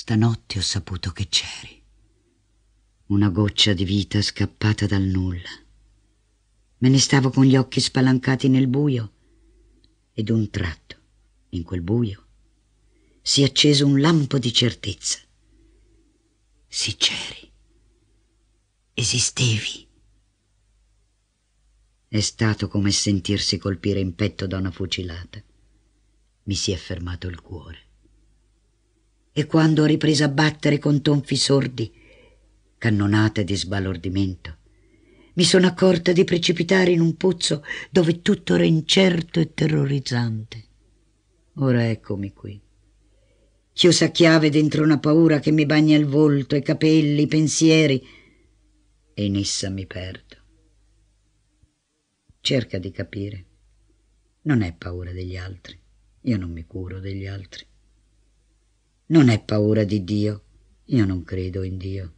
Stanotte ho saputo che c'eri. Una goccia di vita scappata dal nulla. Me ne stavo con gli occhi spalancati nel buio e d'un tratto, in quel buio, si è acceso un lampo di certezza. Sì, c'eri. Esistevi. È stato come sentirsi colpire in petto da una fucilata. Mi si è fermato il cuore e quando riprese a battere con tonfi sordi, cannonate di sbalordimento, mi sono accorta di precipitare in un pozzo dove tutto era incerto e terrorizzante. Ora eccomi qui. Chiusa a chiave dentro una paura che mi bagna il volto, i capelli, i pensieri, e in essa mi perdo. Cerca di capire. Non è paura degli altri. Io non mi curo degli altri. Non è paura di Dio, io non credo in Dio.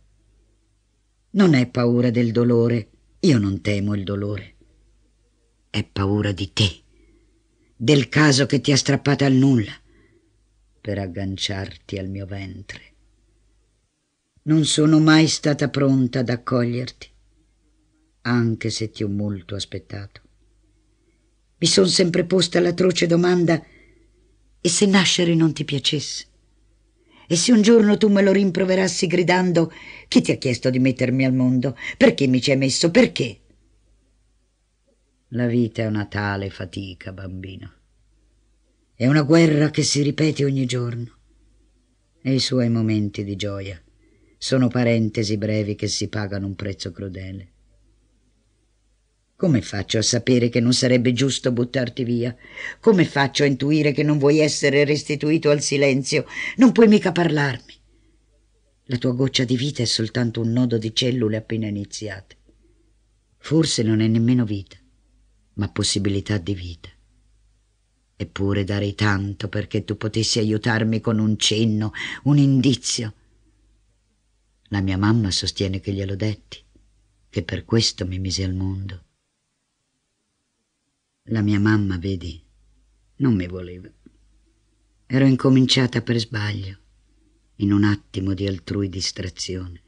Non è paura del dolore, io non temo il dolore. È paura di te, del caso che ti ha strappata al nulla, per agganciarti al mio ventre. Non sono mai stata pronta ad accoglierti, anche se ti ho molto aspettato. Mi son sempre posta l'atroce domanda e se nascere non ti piacesse? E se un giorno tu me lo rimproverassi gridando chi ti ha chiesto di mettermi al mondo? Perché mi ci hai messo? Perché? La vita è una tale fatica, bambino. È una guerra che si ripete ogni giorno. E i suoi momenti di gioia sono parentesi brevi che si pagano un prezzo crudele. Come faccio a sapere che non sarebbe giusto buttarti via? Come faccio a intuire che non vuoi essere restituito al silenzio? Non puoi mica parlarmi. La tua goccia di vita è soltanto un nodo di cellule appena iniziate. Forse non è nemmeno vita, ma possibilità di vita. Eppure darei tanto perché tu potessi aiutarmi con un cenno, un indizio. La mia mamma sostiene che glielo detti, che per questo mi mise al mondo. La mia mamma, vedi, non mi voleva. Ero incominciata per sbaglio, in un attimo di altrui distrazione.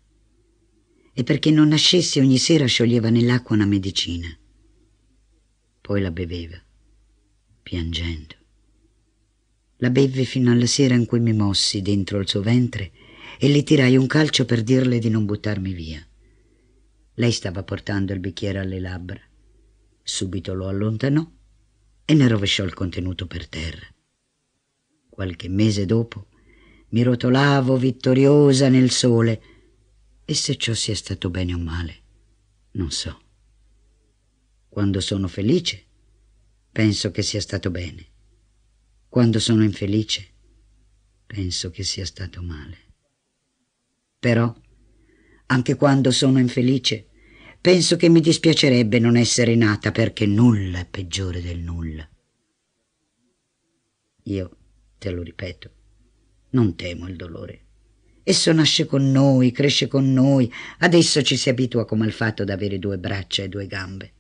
E perché non nascessi ogni sera scioglieva nell'acqua una medicina. Poi la beveva, piangendo. La bevve fino alla sera in cui mi mossi dentro il suo ventre e le tirai un calcio per dirle di non buttarmi via. Lei stava portando il bicchiere alle labbra. Subito lo allontanò e ne rovesciò il contenuto per terra. Qualche mese dopo mi rotolavo vittoriosa nel sole e se ciò sia stato bene o male, non so. Quando sono felice, penso che sia stato bene. Quando sono infelice, penso che sia stato male. Però, anche quando sono infelice, Penso che mi dispiacerebbe non essere nata perché nulla è peggiore del nulla. Io, te lo ripeto, non temo il dolore. Esso nasce con noi, cresce con noi, adesso ci si abitua come al fatto di avere due braccia e due gambe.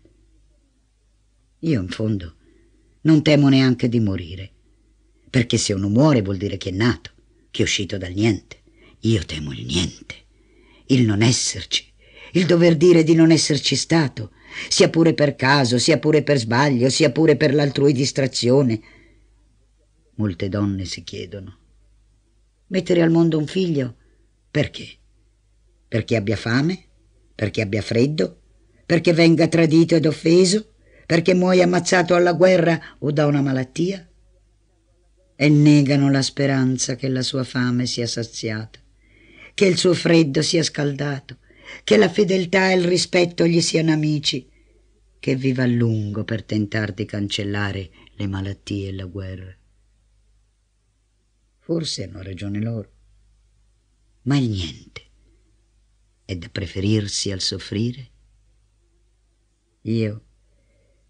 Io, in fondo, non temo neanche di morire, perché se uno muore vuol dire che è nato, che è uscito dal niente. Io temo il niente, il non esserci, il dover dire di non esserci stato, sia pure per caso, sia pure per sbaglio, sia pure per l'altrui distrazione. Molte donne si chiedono. Mettere al mondo un figlio? Perché? Perché abbia fame? Perché abbia freddo? Perché venga tradito ed offeso? Perché muoia ammazzato alla guerra o da una malattia? E negano la speranza che la sua fame sia saziata, che il suo freddo sia scaldato, che la fedeltà e il rispetto gli siano amici, che viva a lungo per tentar di cancellare le malattie e la guerra. Forse hanno ragione loro, ma il niente è da preferirsi al soffrire. Io,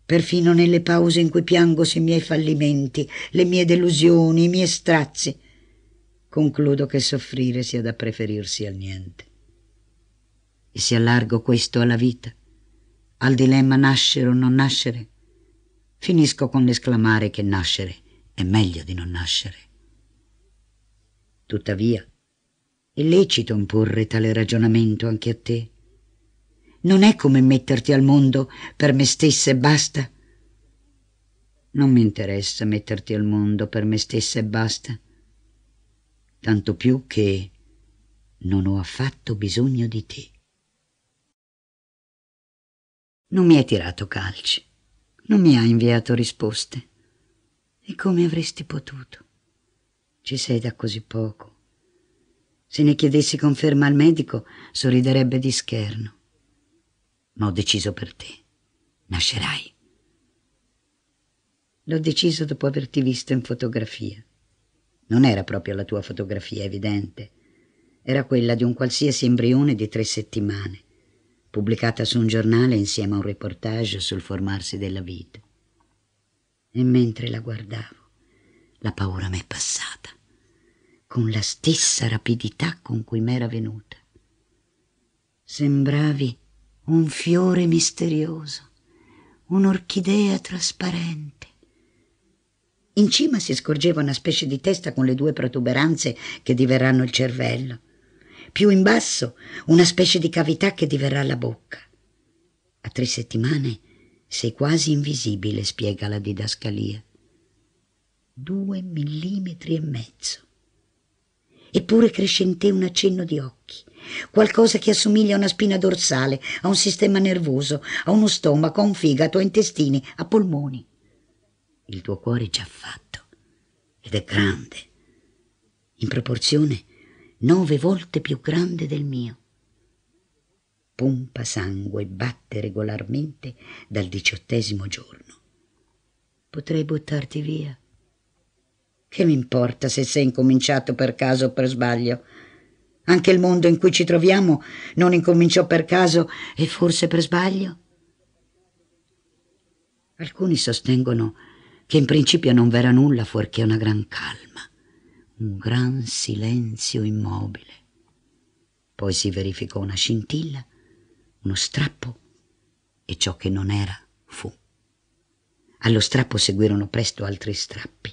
perfino nelle pause in cui piango sui miei fallimenti, le mie delusioni, i miei strazi, concludo che soffrire sia da preferirsi al niente e se allargo questo alla vita, al dilemma nascere o non nascere, finisco con l'esclamare che nascere è meglio di non nascere. Tuttavia, è lecito imporre tale ragionamento anche a te. Non è come metterti al mondo per me stessa e basta. Non mi interessa metterti al mondo per me stessa e basta. Tanto più che non ho affatto bisogno di te. Non mi hai tirato calci, non mi hai inviato risposte. E come avresti potuto? Ci sei da così poco. Se ne chiedessi conferma al medico, sorriderebbe di scherno. Ma ho deciso per te. Nascerai. L'ho deciso dopo averti visto in fotografia. Non era proprio la tua fotografia, evidente. Era quella di un qualsiasi embrione di tre settimane pubblicata su un giornale insieme a un reportage sul formarsi della vita. E mentre la guardavo, la paura m'è passata, con la stessa rapidità con cui m'era venuta. Sembravi un fiore misterioso, un'orchidea trasparente. In cima si scorgeva una specie di testa con le due protuberanze che diverranno il cervello più in basso, una specie di cavità che diverrà la bocca. A tre settimane sei quasi invisibile, spiega la didascalia. Due millimetri e mezzo. Eppure cresce in te un accenno di occhi, qualcosa che assomiglia a una spina dorsale, a un sistema nervoso, a uno stomaco, a un figato, a intestini, a polmoni. Il tuo cuore è già fatto ed è grande, in proporzione nove volte più grande del mio. Pompa sangue e batte regolarmente dal diciottesimo giorno. Potrei buttarti via. Che mi importa se sei incominciato per caso o per sbaglio? Anche il mondo in cui ci troviamo non incominciò per caso e forse per sbaglio? Alcuni sostengono che in principio non v'era nulla fuorché una gran calma un gran silenzio immobile. Poi si verificò una scintilla, uno strappo e ciò che non era fu. Allo strappo seguirono presto altri strappi,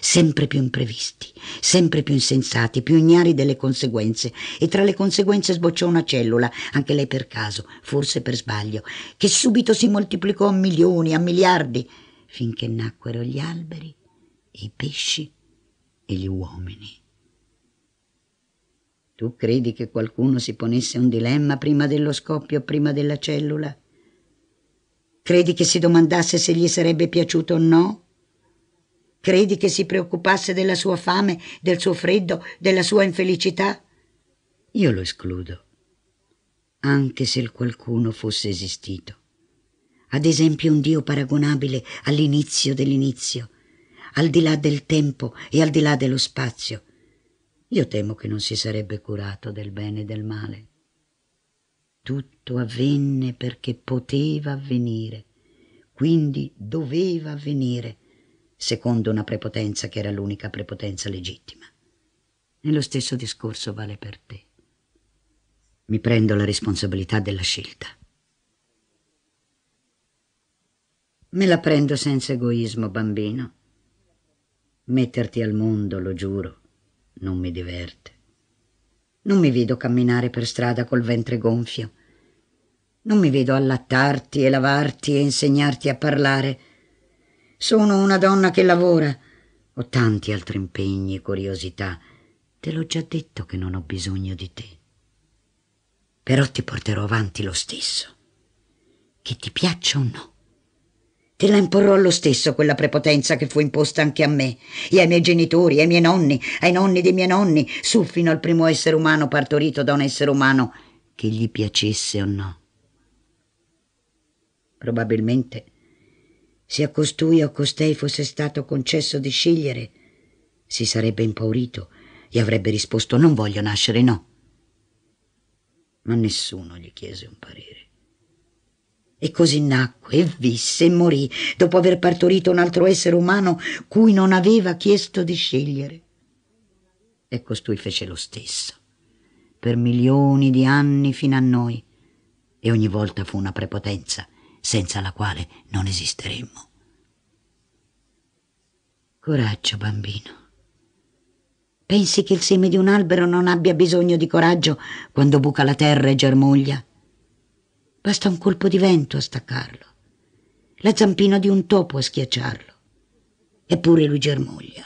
sempre più imprevisti, sempre più insensati, più ignari delle conseguenze, e tra le conseguenze sbocciò una cellula, anche lei per caso, forse per sbaglio, che subito si moltiplicò a milioni, a miliardi, finché nacquero gli alberi e i pesci e gli uomini. Tu credi che qualcuno si ponesse un dilemma prima dello scoppio, prima della cellula? Credi che si domandasse se gli sarebbe piaciuto o no? Credi che si preoccupasse della sua fame, del suo freddo, della sua infelicità? Io lo escludo, anche se il qualcuno fosse esistito. Ad esempio un Dio paragonabile all'inizio dell'inizio, al di là del tempo e al di là dello spazio. Io temo che non si sarebbe curato del bene e del male. Tutto avvenne perché poteva avvenire, quindi doveva avvenire, secondo una prepotenza che era l'unica prepotenza legittima. E lo stesso discorso vale per te. Mi prendo la responsabilità della scelta. Me la prendo senza egoismo, bambino. Metterti al mondo, lo giuro, non mi diverte. Non mi vedo camminare per strada col ventre gonfio. Non mi vedo allattarti e lavarti e insegnarti a parlare. Sono una donna che lavora. Ho tanti altri impegni e curiosità. Te l'ho già detto che non ho bisogno di te. Però ti porterò avanti lo stesso. Che ti piaccia o no. Te la imporrò lo stesso quella prepotenza che fu imposta anche a me, e ai miei genitori, ai miei nonni, ai nonni dei miei nonni, su fino al primo essere umano partorito da un essere umano, che gli piacesse o no. Probabilmente, se a costui o a costei fosse stato concesso di scegliere, si sarebbe impaurito e avrebbe risposto non voglio nascere, no. Ma nessuno gli chiese un parere. E così nacque e visse e morì, dopo aver partorito un altro essere umano cui non aveva chiesto di scegliere. E costui fece lo stesso, per milioni di anni fino a noi, e ogni volta fu una prepotenza senza la quale non esisteremmo. Coraggio, bambino. Pensi che il seme di un albero non abbia bisogno di coraggio quando buca la terra e germoglia? Basta un colpo di vento a staccarlo, la zampina di un topo a schiacciarlo. Eppure lui germoglia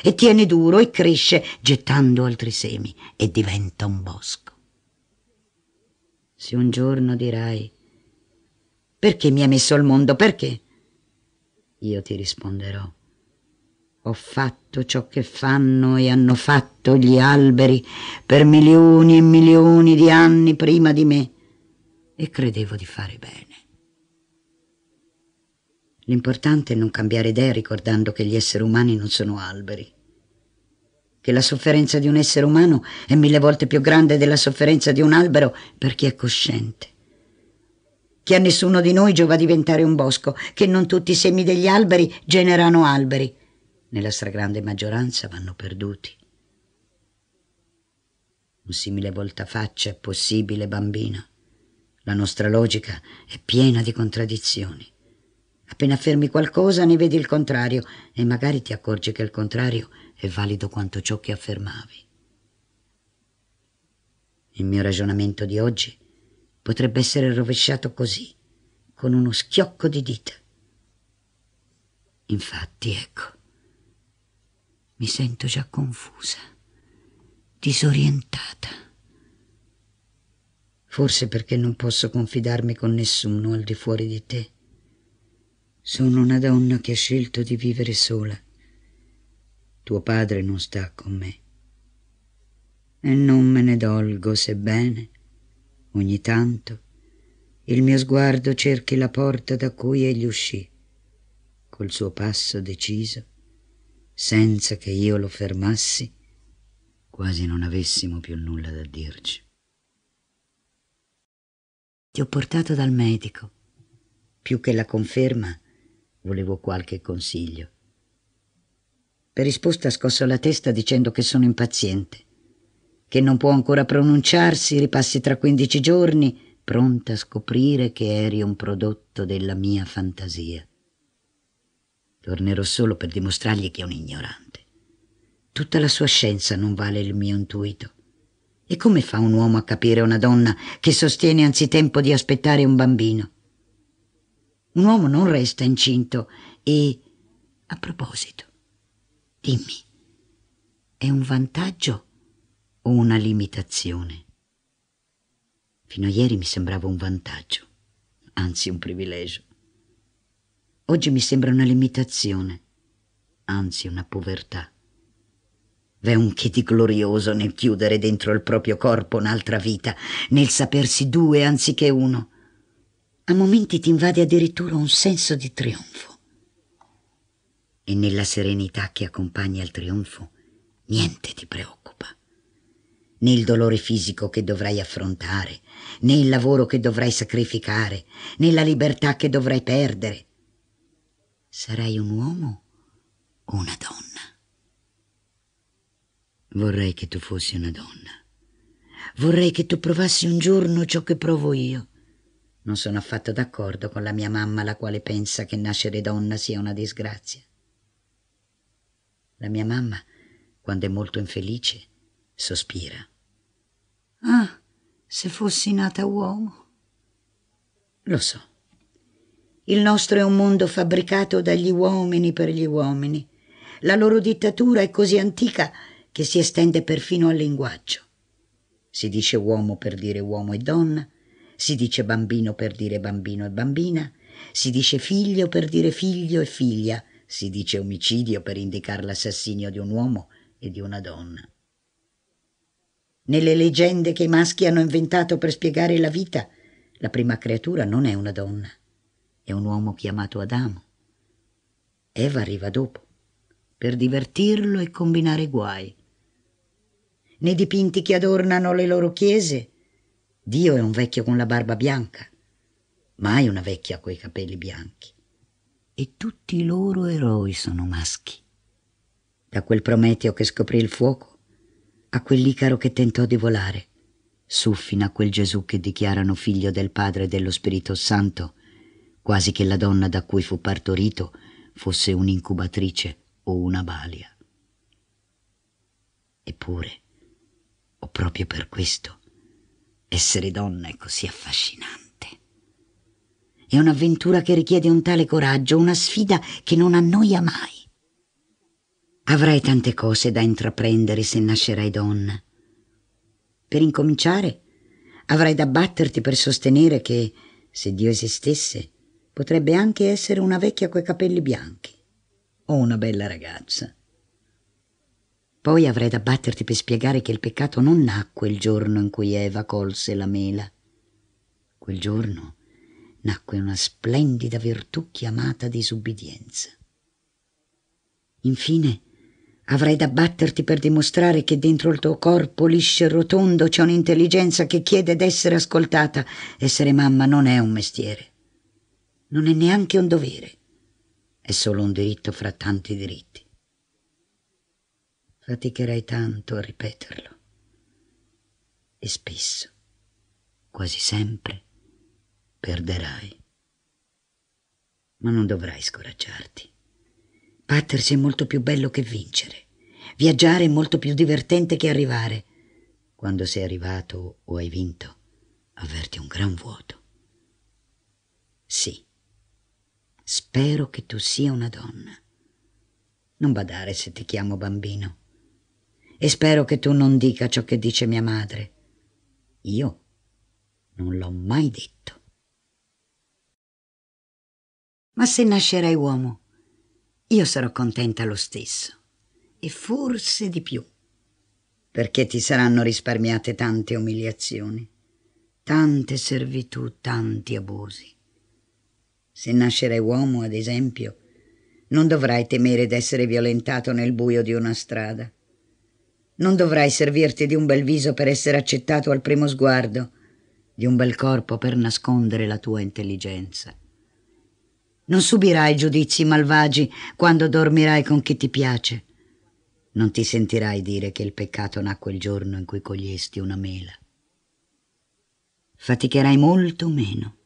e tiene duro e cresce gettando altri semi e diventa un bosco. Se un giorno dirai, perché mi hai messo al mondo? Perché? Io ti risponderò. Ho fatto ciò che fanno e hanno fatto gli alberi per milioni e milioni di anni prima di me e credevo di fare bene. L'importante è non cambiare idea ricordando che gli esseri umani non sono alberi, che la sofferenza di un essere umano è mille volte più grande della sofferenza di un albero per chi è cosciente, che a nessuno di noi giova diventare un bosco, che non tutti i semi degli alberi generano alberi, nella stragrande maggioranza vanno perduti. Un simile voltafaccia è possibile, bambino. La nostra logica è piena di contraddizioni. Appena affermi qualcosa ne vedi il contrario e magari ti accorgi che il contrario è valido quanto ciò che affermavi. Il mio ragionamento di oggi potrebbe essere rovesciato così, con uno schiocco di dita. Infatti, ecco, mi sento già confusa, disorientata forse perché non posso confidarmi con nessuno al di fuori di te. Sono una donna che ha scelto di vivere sola. Tuo padre non sta con me. E non me ne dolgo, sebbene, ogni tanto, il mio sguardo cerchi la porta da cui egli uscì, col suo passo deciso, senza che io lo fermassi, quasi non avessimo più nulla da dirci. Ti ho portato dal medico. Più che la conferma, volevo qualche consiglio. Per risposta scosso la testa dicendo che sono impaziente, che non può ancora pronunciarsi, ripassi tra quindici giorni, pronta a scoprire che eri un prodotto della mia fantasia. Tornerò solo per dimostrargli che è un ignorante. Tutta la sua scienza non vale il mio intuito. E come fa un uomo a capire una donna che sostiene anzitempo di aspettare un bambino? Un uomo non resta incinto e, a proposito, dimmi, è un vantaggio o una limitazione? Fino a ieri mi sembrava un vantaggio, anzi un privilegio. Oggi mi sembra una limitazione, anzi una povertà. V'è un che di glorioso nel chiudere dentro il proprio corpo un'altra vita, nel sapersi due anziché uno. A momenti ti invade addirittura un senso di trionfo. E nella serenità che accompagna il trionfo, niente ti preoccupa. Né il dolore fisico che dovrai affrontare, né il lavoro che dovrai sacrificare, né la libertà che dovrai perdere. Sarai un uomo o una donna? Vorrei che tu fossi una donna. Vorrei che tu provassi un giorno ciò che provo io. Non sono affatto d'accordo con la mia mamma, la quale pensa che nascere donna sia una disgrazia. La mia mamma, quando è molto infelice, sospira. Ah, se fossi nata uomo. Lo so. Il nostro è un mondo fabbricato dagli uomini per gli uomini. La loro dittatura è così antica che si estende perfino al linguaggio. Si dice uomo per dire uomo e donna, si dice bambino per dire bambino e bambina, si dice figlio per dire figlio e figlia, si dice omicidio per indicare l'assassinio di un uomo e di una donna. Nelle leggende che i maschi hanno inventato per spiegare la vita, la prima creatura non è una donna, è un uomo chiamato Adamo. Eva arriva dopo, per divertirlo e combinare guai, nei dipinti che adornano le loro chiese. Dio è un vecchio con la barba bianca, mai una vecchia coi capelli bianchi. E tutti i loro eroi sono maschi. Da quel Prometeo che scoprì il fuoco, a quell'Icaro che tentò di volare, su fino a quel Gesù che dichiarano figlio del Padre e dello Spirito Santo, quasi che la donna da cui fu partorito fosse un'incubatrice o una balia. Eppure, o proprio per questo essere donna è così affascinante. È un'avventura che richiede un tale coraggio, una sfida che non annoia mai. Avrai tante cose da intraprendere se nascerai donna. Per incominciare, avrai da batterti per sostenere che, se Dio esistesse, potrebbe anche essere una vecchia coi capelli bianchi o una bella ragazza poi avrei da batterti per spiegare che il peccato non nacque il giorno in cui Eva colse la mela. Quel giorno nacque una splendida virtù chiamata disubbidienza. Infine, avrei da batterti per dimostrare che dentro il tuo corpo liscio e rotondo c'è un'intelligenza che chiede d'essere ascoltata. Essere mamma non è un mestiere, non è neanche un dovere, è solo un diritto fra tanti diritti faticherai tanto a ripeterlo. E spesso, quasi sempre, perderai. Ma non dovrai scoraggiarti. Battersi è molto più bello che vincere. Viaggiare è molto più divertente che arrivare. Quando sei arrivato o hai vinto, avverti un gran vuoto. Sì, spero che tu sia una donna. Non badare se ti chiamo bambino e spero che tu non dica ciò che dice mia madre. Io non l'ho mai detto. Ma se nascerai uomo, io sarò contenta lo stesso, e forse di più, perché ti saranno risparmiate tante umiliazioni, tante servitù, tanti abusi. Se nascerai uomo, ad esempio, non dovrai temere d'essere violentato nel buio di una strada non dovrai servirti di un bel viso per essere accettato al primo sguardo, di un bel corpo per nascondere la tua intelligenza. Non subirai giudizi malvagi quando dormirai con chi ti piace. Non ti sentirai dire che il peccato nacque il giorno in cui cogliesti una mela. Faticherai molto meno.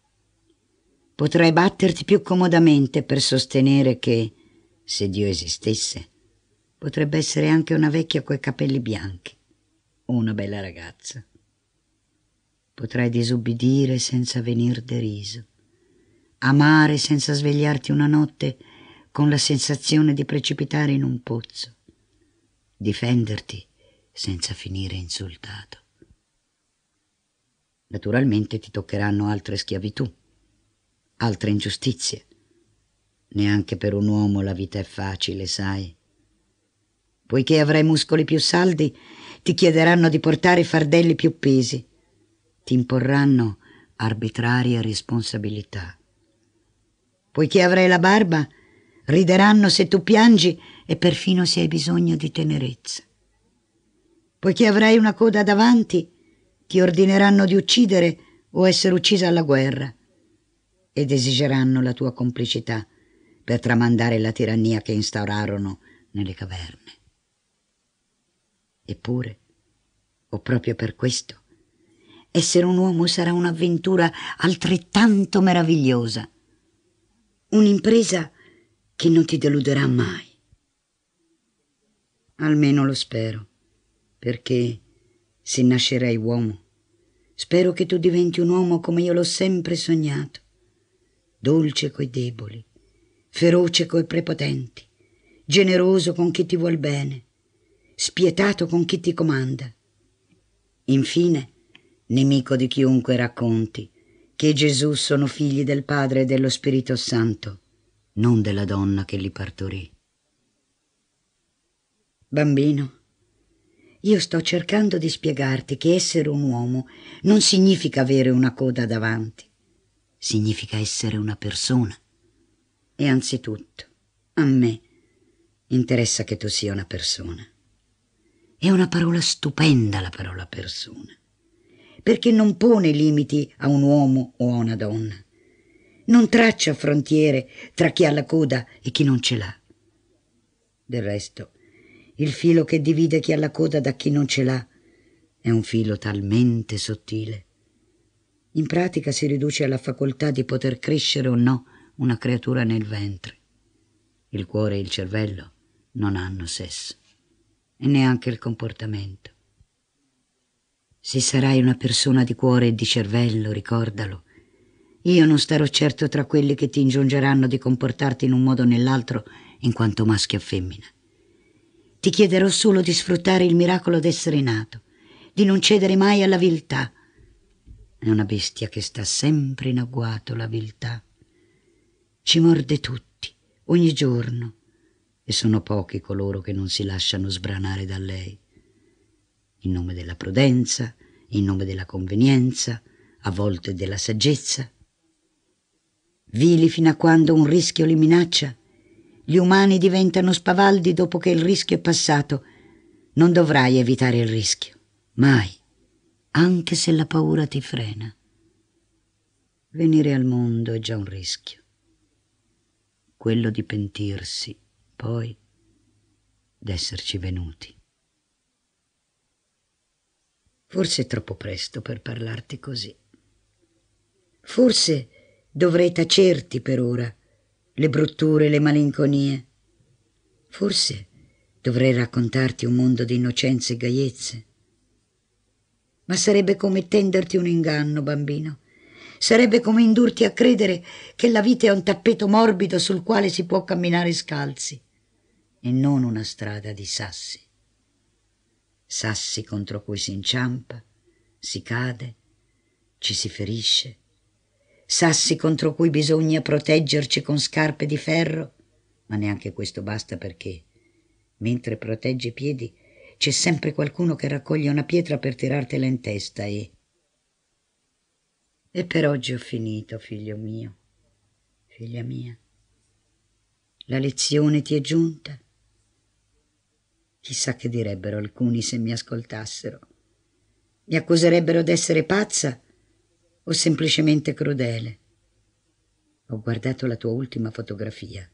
Potrai batterti più comodamente per sostenere che, se Dio esistesse, Potrebbe essere anche una vecchia coi capelli bianchi o una bella ragazza. Potrai disubbidire senza venir deriso, amare senza svegliarti una notte con la sensazione di precipitare in un pozzo, difenderti senza finire insultato. Naturalmente ti toccheranno altre schiavitù, altre ingiustizie. Neanche per un uomo la vita è facile, sai. Poiché avrai muscoli più saldi, ti chiederanno di portare fardelli più pesi. Ti imporranno arbitraria responsabilità. Poiché avrai la barba, rideranno se tu piangi e perfino se hai bisogno di tenerezza. Poiché avrai una coda davanti, ti ordineranno di uccidere o essere uccisa alla guerra ed esigeranno la tua complicità per tramandare la tirannia che instaurarono nelle caverne. Eppure, o proprio per questo, essere un uomo sarà un'avventura altrettanto meravigliosa, un'impresa che non ti deluderà mai. Almeno lo spero, perché se nascerai uomo, spero che tu diventi un uomo come io l'ho sempre sognato, dolce coi deboli, feroce coi prepotenti, generoso con chi ti vuol bene, spietato con chi ti comanda. Infine, nemico di chiunque racconti, che Gesù sono figli del Padre e dello Spirito Santo, non della donna che li partorì. Bambino, io sto cercando di spiegarti che essere un uomo non significa avere una coda davanti, significa essere una persona. E anzitutto, a me interessa che tu sia una persona. È una parola stupenda la parola persona, perché non pone limiti a un uomo o a una donna, non traccia frontiere tra chi ha la coda e chi non ce l'ha. Del resto, il filo che divide chi ha la coda da chi non ce l'ha è un filo talmente sottile. In pratica si riduce alla facoltà di poter crescere o no una creatura nel ventre. Il cuore e il cervello non hanno sesso e neanche il comportamento. Se sarai una persona di cuore e di cervello, ricordalo. Io non starò certo tra quelli che ti ingiungeranno di comportarti in un modo o nell'altro in quanto maschio o femmina. Ti chiederò solo di sfruttare il miracolo d'essere nato, di non cedere mai alla viltà. È una bestia che sta sempre in agguato la viltà. Ci morde tutti, ogni giorno, e sono pochi coloro che non si lasciano sbranare da lei. In nome della prudenza, in nome della convenienza, a volte della saggezza. Vili fino a quando un rischio li minaccia. Gli umani diventano spavaldi dopo che il rischio è passato. Non dovrai evitare il rischio, mai, anche se la paura ti frena. Venire al mondo è già un rischio. Quello di pentirsi poi d'esserci venuti. Forse è troppo presto per parlarti così. Forse dovrei tacerti per ora le brutture, le malinconie. Forse dovrei raccontarti un mondo di innocenze e gaiezze. Ma sarebbe come tenderti un inganno, bambino. Sarebbe come indurti a credere che la vita è un tappeto morbido sul quale si può camminare scalzi e non una strada di sassi. Sassi contro cui si inciampa, si cade, ci si ferisce. Sassi contro cui bisogna proteggerci con scarpe di ferro, ma neanche questo basta perché, mentre proteggi i piedi, c'è sempre qualcuno che raccoglie una pietra per tirartela in testa e... E per oggi ho finito, figlio mio, figlia mia. La lezione ti è giunta? Chissà che direbbero alcuni se mi ascoltassero. Mi accuserebbero d'essere pazza o semplicemente crudele. Ho guardato la tua ultima fotografia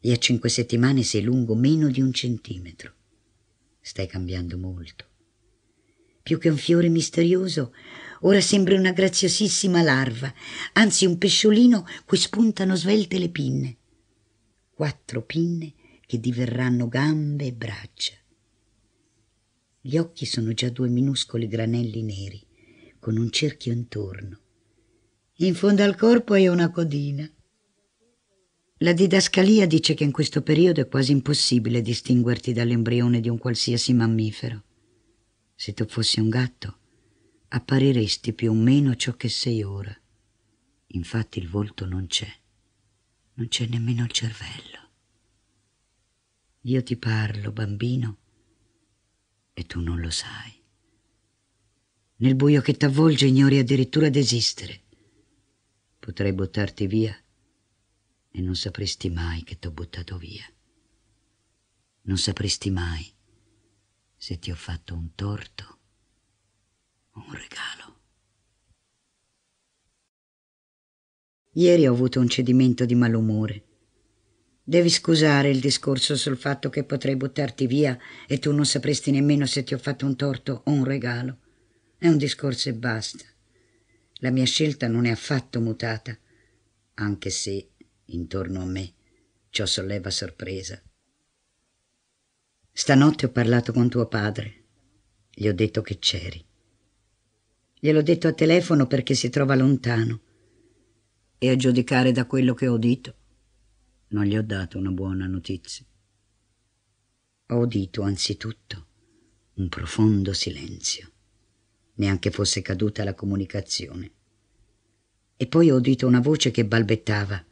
e a cinque settimane sei lungo meno di un centimetro. Stai cambiando molto. Più che un fiore misterioso, ora sembri una graziosissima larva, anzi un pesciolino cui spuntano svelte le pinne. Quattro pinne che diverranno gambe e braccia. Gli occhi sono già due minuscoli granelli neri, con un cerchio intorno. In fondo al corpo è una codina. La didascalia dice che in questo periodo è quasi impossibile distinguerti dall'embrione di un qualsiasi mammifero. Se tu fossi un gatto, appariresti più o meno ciò che sei ora. Infatti il volto non c'è, non c'è nemmeno il cervello. Io ti parlo, bambino, e tu non lo sai. Nel buio che t'avvolge ignori addirittura d'esistere. Potrei buttarti via e non sapresti mai che t'ho buttato via. Non sapresti mai se ti ho fatto un torto o un regalo. Ieri ho avuto un cedimento di malumore Devi scusare il discorso sul fatto che potrei buttarti via e tu non sapresti nemmeno se ti ho fatto un torto o un regalo. È un discorso e basta. La mia scelta non è affatto mutata, anche se, intorno a me, ciò solleva sorpresa. Stanotte ho parlato con tuo padre. Gli ho detto che c'eri. Gliel'ho detto a telefono perché si trova lontano. E a giudicare da quello che ho udito, non gli ho dato una buona notizia. Ho udito anzitutto un profondo silenzio, neanche fosse caduta la comunicazione. E poi ho udito una voce che balbettava,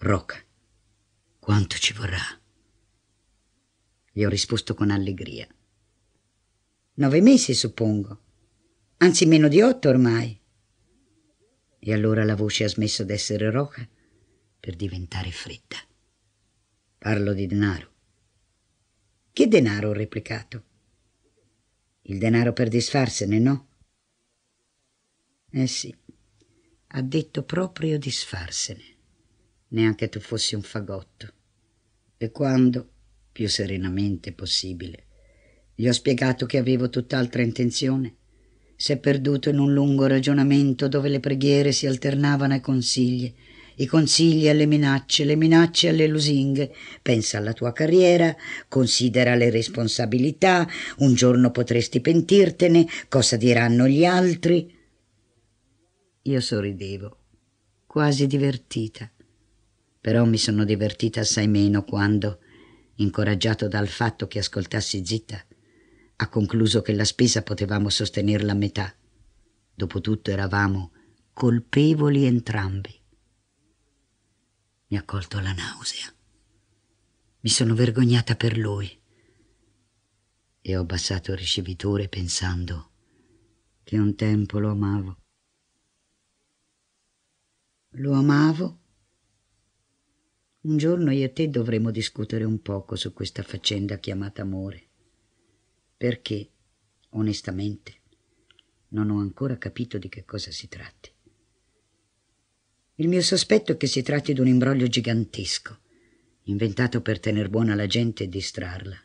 Roca, quanto ci vorrà? Gli ho risposto con allegria. Nove mesi, suppongo, anzi meno di otto ormai. E allora la voce ha smesso d'essere roca per diventare fredda. Parlo di denaro. Che denaro? ho replicato. Il denaro per disfarsene, no? Eh sì, ha detto proprio disfarsene. Neanche tu fossi un fagotto. E quando, più serenamente possibile, gli ho spiegato che avevo tutt'altra intenzione, si è perduto in un lungo ragionamento dove le preghiere si alternavano ai consigli i consigli alle minacce, le minacce alle lusinghe. Pensa alla tua carriera, considera le responsabilità, un giorno potresti pentirtene, cosa diranno gli altri. Io sorridevo, quasi divertita, però mi sono divertita assai meno quando, incoraggiato dal fatto che ascoltassi zitta, ha concluso che la spesa potevamo sostenerla a metà. Dopotutto eravamo colpevoli entrambi mi ha colto la nausea. Mi sono vergognata per lui e ho abbassato il ricevitore pensando che un tempo lo amavo. Lo amavo? Un giorno io e te dovremo discutere un poco su questa faccenda chiamata amore, perché, onestamente, non ho ancora capito di che cosa si tratti. Il mio sospetto è che si tratti di un imbroglio gigantesco, inventato per tener buona la gente e distrarla.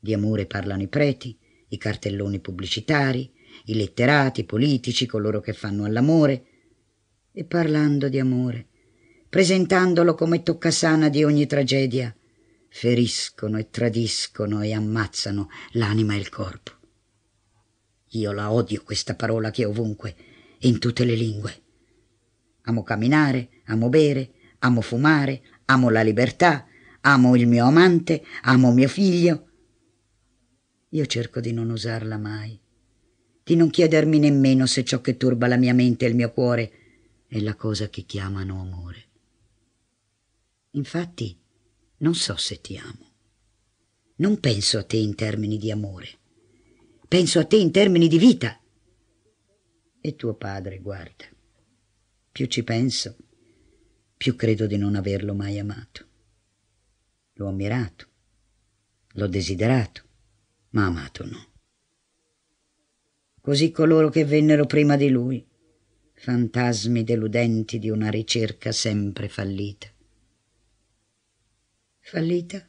Di amore parlano i preti, i cartelloni pubblicitari, i letterati, i politici, coloro che fanno all'amore. E parlando di amore, presentandolo come toccasana di ogni tragedia, feriscono e tradiscono e ammazzano l'anima e il corpo. Io la odio questa parola che è ovunque, in tutte le lingue. Amo camminare, amo bere, amo fumare, amo la libertà, amo il mio amante, amo mio figlio. Io cerco di non usarla mai, di non chiedermi nemmeno se ciò che turba la mia mente e il mio cuore è la cosa che chiamano amore. Infatti, non so se ti amo. Non penso a te in termini di amore, penso a te in termini di vita. E tuo padre guarda più ci penso, più credo di non averlo mai amato. L'ho ammirato, l'ho desiderato, ma amato no. Così coloro che vennero prima di lui, fantasmi deludenti di una ricerca sempre fallita. Fallita?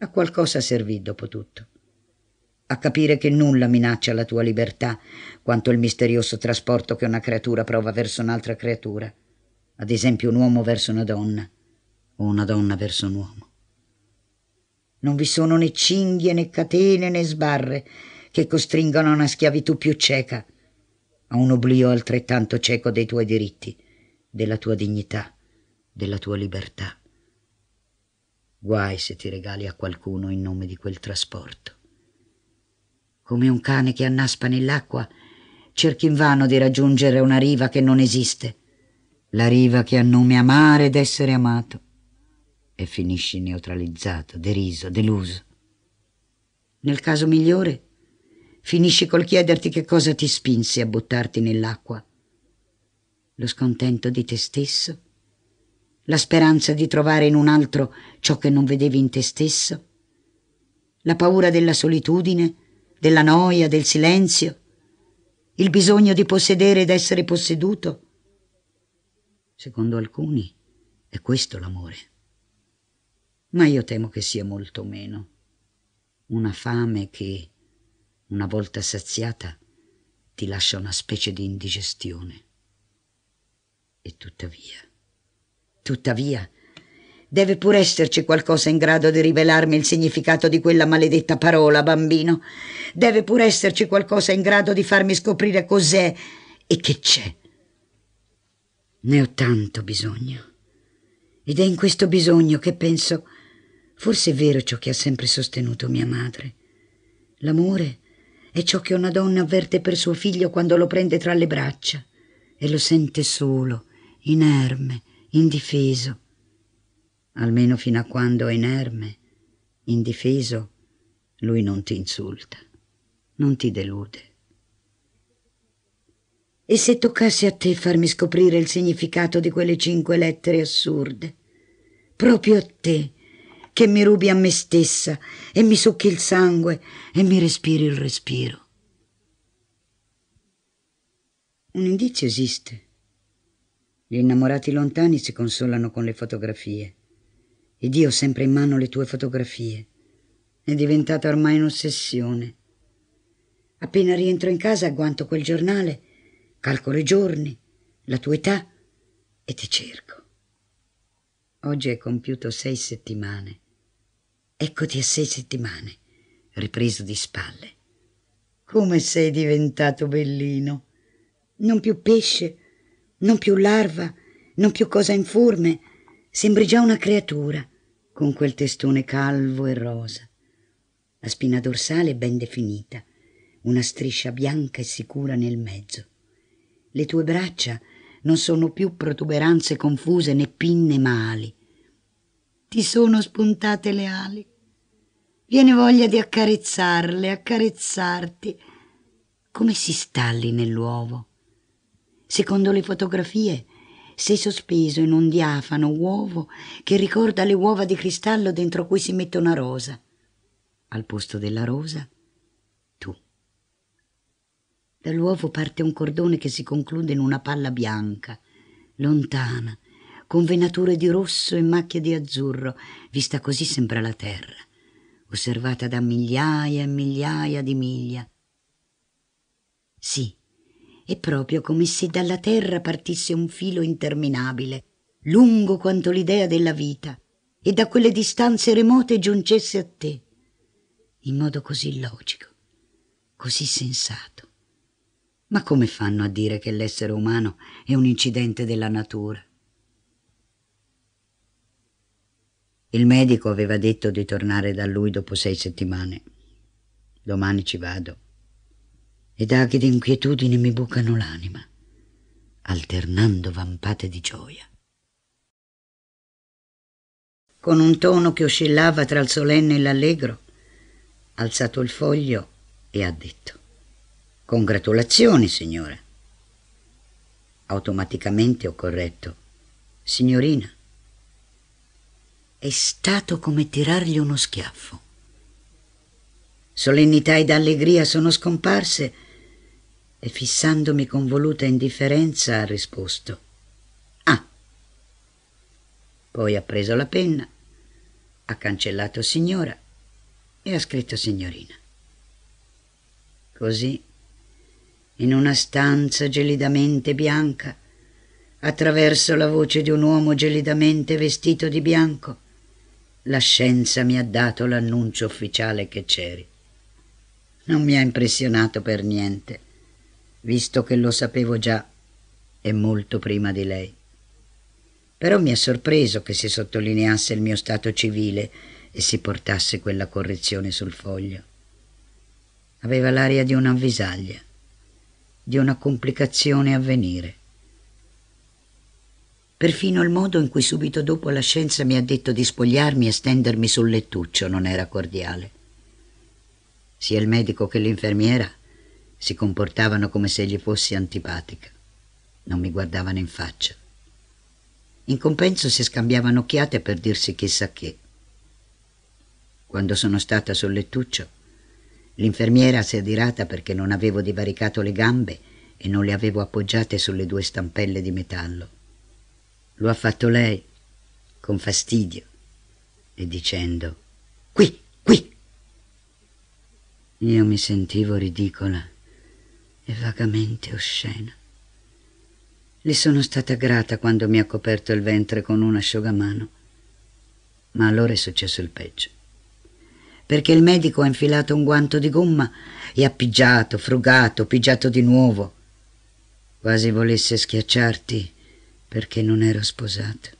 A qualcosa servì dopo tutto. A capire che nulla minaccia la tua libertà, quanto il misterioso trasporto che una creatura prova verso un'altra creatura, ad esempio un uomo verso una donna o una donna verso un uomo. Non vi sono né cinghie né catene né sbarre che costringono a una schiavitù più cieca, a un oblio altrettanto cieco dei tuoi diritti, della tua dignità, della tua libertà. Guai se ti regali a qualcuno in nome di quel trasporto. Come un cane che annaspa nell'acqua cerchi invano di raggiungere una riva che non esiste, la riva che ha nome amare ed essere amato, e finisci neutralizzato, deriso, deluso. Nel caso migliore, finisci col chiederti che cosa ti spinse a buttarti nell'acqua. Lo scontento di te stesso? La speranza di trovare in un altro ciò che non vedevi in te stesso? La paura della solitudine, della noia, del silenzio? il bisogno di possedere ed essere posseduto? Secondo alcuni è questo l'amore. Ma io temo che sia molto meno. Una fame che, una volta saziata, ti lascia una specie di indigestione. E tuttavia, tuttavia, Deve pur esserci qualcosa in grado di rivelarmi il significato di quella maledetta parola, bambino. Deve pur esserci qualcosa in grado di farmi scoprire cos'è e che c'è. Ne ho tanto bisogno. Ed è in questo bisogno che penso, forse è vero ciò che ha sempre sostenuto mia madre. L'amore è ciò che una donna avverte per suo figlio quando lo prende tra le braccia e lo sente solo, inerme, indifeso almeno fino a quando è inerme, indifeso, lui non ti insulta, non ti delude. E se toccasse a te farmi scoprire il significato di quelle cinque lettere assurde? Proprio a te, che mi rubi a me stessa e mi succhi il sangue e mi respiri il respiro. Un indizio esiste. Gli innamorati lontani si consolano con le fotografie ed io ho sempre in mano le tue fotografie. È diventata ormai un'ossessione. Appena rientro in casa agguanto quel giornale, calcolo i giorni, la tua età e ti cerco. Oggi hai compiuto sei settimane. Eccoti a sei settimane, ripreso di spalle. Come sei diventato bellino! Non più pesce, non più larva, non più cosa informe, Sembri già una creatura con quel testone calvo e rosa, la spina dorsale è ben definita, una striscia bianca e sicura nel mezzo. Le tue braccia non sono più protuberanze confuse né pinne ma ali. Ti sono spuntate le ali. Viene voglia di accarezzarle, accarezzarti. Come si stalli nell'uovo? Secondo le fotografie, sei sospeso in un diafano uovo che ricorda le uova di cristallo dentro cui si mette una rosa. Al posto della rosa, tu. Dall'uovo parte un cordone che si conclude in una palla bianca, lontana, con venature di rosso e macchie di azzurro, vista così sembra la terra, osservata da migliaia e migliaia di miglia. Sì, è proprio come se dalla terra partisse un filo interminabile, lungo quanto l'idea della vita, e da quelle distanze remote giungesse a te, in modo così logico, così sensato. Ma come fanno a dire che l'essere umano è un incidente della natura? Il medico aveva detto di tornare da lui dopo sei settimane. Domani ci vado ed aghide inquietudini mi bucano l'anima, alternando vampate di gioia. Con un tono che oscillava tra il solenne e l'allegro, ha alzato il foglio e ha detto Congratulazioni, signora. Automaticamente ho corretto Signorina. È stato come tirargli uno schiaffo. Solennità ed allegria sono scomparse e fissandomi con voluta indifferenza ha risposto Ah. Poi ha preso la penna, ha cancellato signora e ha scritto signorina. Così, in una stanza gelidamente bianca, attraverso la voce di un uomo gelidamente vestito di bianco, la scienza mi ha dato l'annuncio ufficiale che c'eri. Non mi ha impressionato per niente visto che lo sapevo già e molto prima di lei. Però mi ha sorpreso che si sottolineasse il mio stato civile e si portasse quella correzione sul foglio. Aveva l'aria di un'avvisaglia, di una complicazione a venire. Perfino il modo in cui subito dopo la scienza mi ha detto di spogliarmi e stendermi sul lettuccio non era cordiale. Sia il medico che l'infermiera si comportavano come se gli fossi antipatica. Non mi guardavano in faccia. In compenso si scambiavano occhiate per dirsi chissà che. Quando sono stata sul lettuccio, l'infermiera si è adirata perché non avevo divaricato le gambe e non le avevo appoggiate sulle due stampelle di metallo. Lo ha fatto lei, con fastidio, e dicendo «Qui, qui!». Io mi sentivo ridicola e vagamente oscena. Le sono stata grata quando mi ha coperto il ventre con un asciugamano, ma allora è successo il peggio. Perché il medico ha infilato un guanto di gomma e ha pigiato, frugato, pigiato di nuovo. Quasi volesse schiacciarti perché non ero sposato.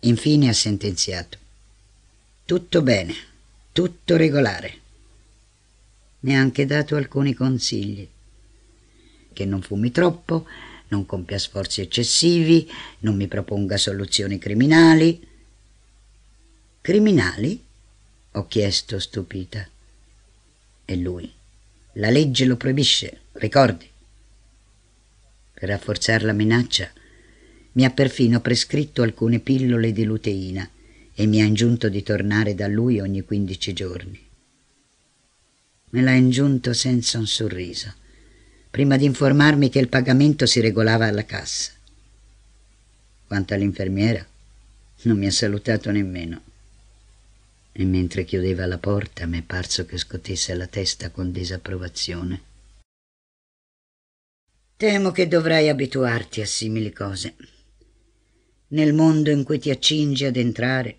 Infine ha sentenziato. Tutto bene, tutto regolare mi ha anche dato alcuni consigli. Che non fumi troppo, non compia sforzi eccessivi, non mi proponga soluzioni criminali. Criminali? ho chiesto stupita. E lui, la legge lo proibisce, ricordi? Per rafforzare la minaccia mi ha perfino prescritto alcune pillole di luteina e mi ha ingiunto di tornare da lui ogni 15 giorni me l'ha ingiunto senza un sorriso, prima di informarmi che il pagamento si regolava alla cassa. Quanto all'infermiera, non mi ha salutato nemmeno. E mentre chiudeva la porta mi è parso che scotesse la testa con disapprovazione. Temo che dovrai abituarti a simili cose. Nel mondo in cui ti accingi ad entrare,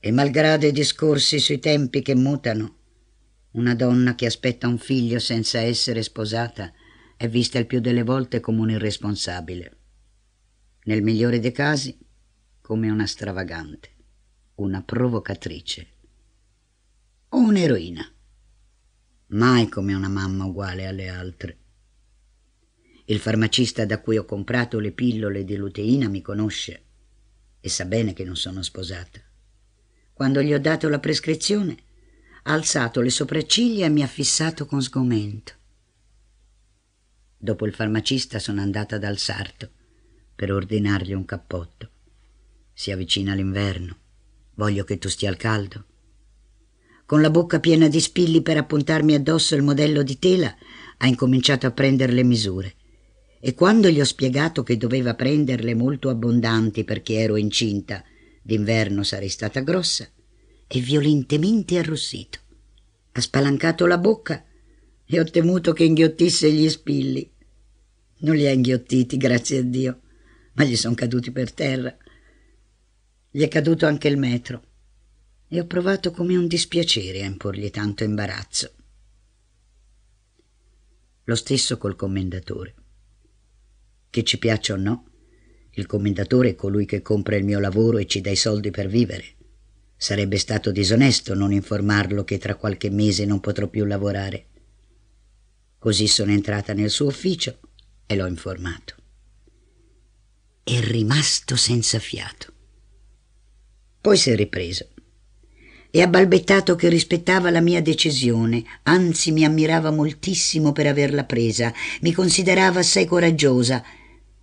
e malgrado i discorsi sui tempi che mutano, una donna che aspetta un figlio senza essere sposata è vista il più delle volte come un irresponsabile. Nel migliore dei casi, come una stravagante, una provocatrice o un'eroina. Mai come una mamma uguale alle altre. Il farmacista da cui ho comprato le pillole di luteina mi conosce e sa bene che non sono sposata. Quando gli ho dato la prescrizione, ha alzato le sopracciglia e mi ha fissato con sgomento. Dopo il farmacista sono andata dal sarto per ordinargli un cappotto. Si avvicina l'inverno. Voglio che tu stia al caldo. Con la bocca piena di spilli per appuntarmi addosso il modello di tela, ha incominciato a prendere le misure. E quando gli ho spiegato che doveva prenderle molto abbondanti perché ero incinta, d'inverno sarei stata grossa, e violentemente arrossito. Ha spalancato la bocca e ho temuto che inghiottisse gli spilli. Non li ha inghiottiti, grazie a Dio, ma gli sono caduti per terra. Gli è caduto anche il metro e ho provato come un dispiacere a imporgli tanto imbarazzo. Lo stesso col commendatore. Che ci piaccia o no, il commendatore è colui che compra il mio lavoro e ci dà i soldi per vivere. Sarebbe stato disonesto non informarlo che tra qualche mese non potrò più lavorare. Così sono entrata nel suo ufficio e l'ho informato. È rimasto senza fiato. Poi si è ripreso e ha balbettato che rispettava la mia decisione, anzi mi ammirava moltissimo per averla presa, mi considerava assai coraggiosa,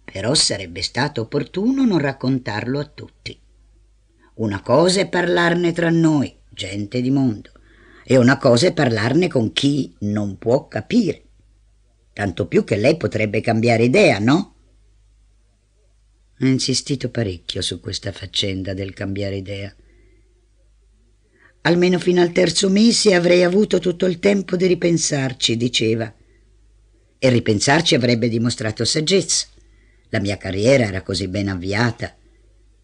però sarebbe stato opportuno non raccontarlo a tutti. Una cosa è parlarne tra noi, gente di mondo, e una cosa è parlarne con chi non può capire. Tanto più che lei potrebbe cambiare idea, no? Ha insistito parecchio su questa faccenda del cambiare idea. Almeno fino al terzo mese avrei avuto tutto il tempo di ripensarci, diceva. E ripensarci avrebbe dimostrato saggezza. La mia carriera era così ben avviata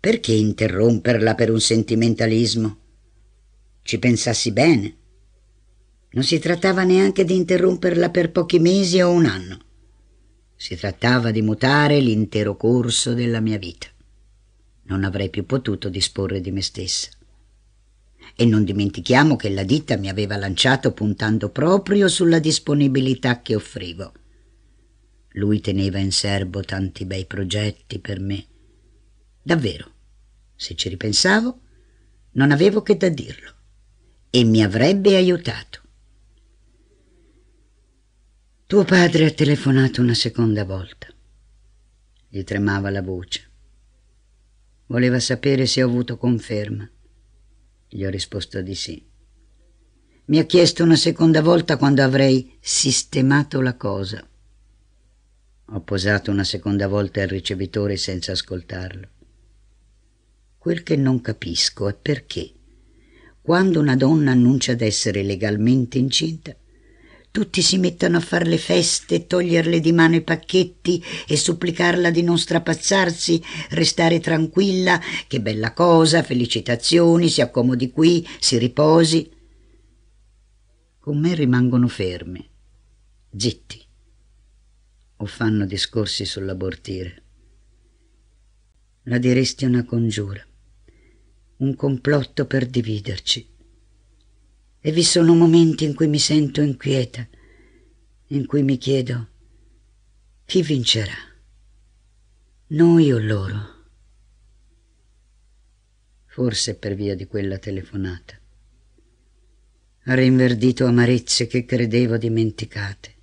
perché interromperla per un sentimentalismo? Ci pensassi bene. Non si trattava neanche di interromperla per pochi mesi o un anno. Si trattava di mutare l'intero corso della mia vita. Non avrei più potuto disporre di me stessa. E non dimentichiamo che la ditta mi aveva lanciato puntando proprio sulla disponibilità che offrivo. Lui teneva in serbo tanti bei progetti per me. Davvero, se ci ripensavo, non avevo che da dirlo e mi avrebbe aiutato. Tuo padre ha telefonato una seconda volta. Gli tremava la voce. Voleva sapere se ho avuto conferma. Gli ho risposto di sì. Mi ha chiesto una seconda volta quando avrei sistemato la cosa. Ho posato una seconda volta il ricevitore senza ascoltarlo. Quel che non capisco è perché, quando una donna annuncia d'essere legalmente incinta, tutti si mettono a far le feste, toglierle di mano i pacchetti e supplicarla di non strapazzarsi, restare tranquilla, che bella cosa, felicitazioni, si accomodi qui, si riposi. Con me rimangono fermi, zitti, o fanno discorsi sull'abortire. La diresti una congiura un complotto per dividerci. E vi sono momenti in cui mi sento inquieta, in cui mi chiedo chi vincerà, noi o loro. Forse per via di quella telefonata. Ha rinverdito amarezze che credevo dimenticate,